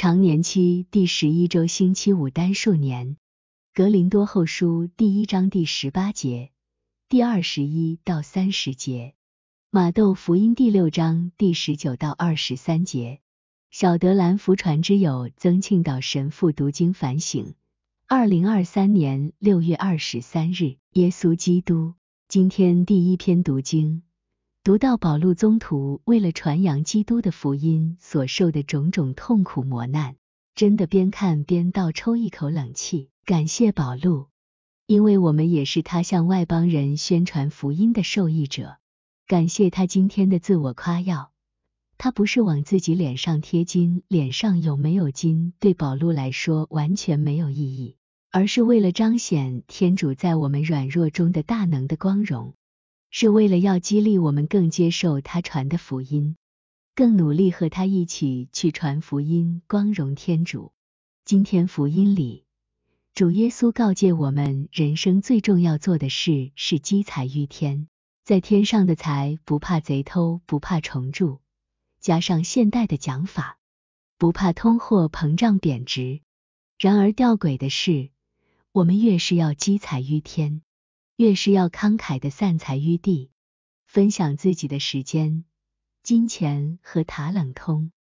常年期第十一周星期五单数年，格林多后书第一章第十八节，第二十一到三十节，马窦福音第六章第十九到二十三节，小德兰福传之友曾庆岛神父读经反省，二零二三年六月二十三日，耶稣基督，今天第一篇读经。读到保禄宗徒为了传扬基督的福音所受的种种痛苦磨难，真的边看边倒抽一口冷气。感谢保禄，因为我们也是他向外邦人宣传福音的受益者。感谢他今天的自我夸耀，他不是往自己脸上贴金，脸上有没有金对保禄来说完全没有意义，而是为了彰显天主在我们软弱中的大能的光荣。是为了要激励我们更接受他传的福音，更努力和他一起去传福音，光荣天主。今天福音里，主耶稣告诫我们，人生最重要做的事是积财于天，在天上的财不怕贼偷，不怕虫蛀，加上现代的讲法，不怕通货膨胀贬值。然而吊诡的是，我们越是要积财于天。越是要慷慨的散财于地，分享自己的时间、金钱和塔冷通。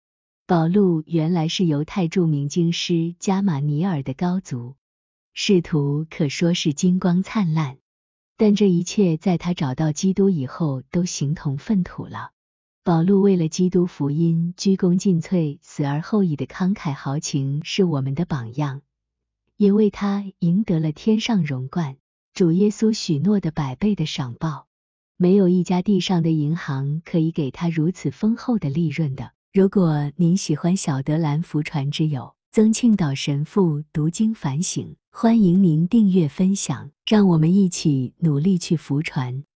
保罗原来是犹太著名经师加玛尼尔的高足，仕途可说是金光灿烂。但这一切在他找到基督以后，都形同粪土了。保罗为了基督福音，鞠躬尽瘁，死而后已的慷慨豪情，是我们的榜样，也为他赢得了天上荣冠。主耶稣许诺的百倍的赏报，没有一家地上的银行可以给他如此丰厚的利润的。如果您喜欢小德兰福传之友曾庆岛神父读经反省，欢迎您订阅分享，让我们一起努力去福传。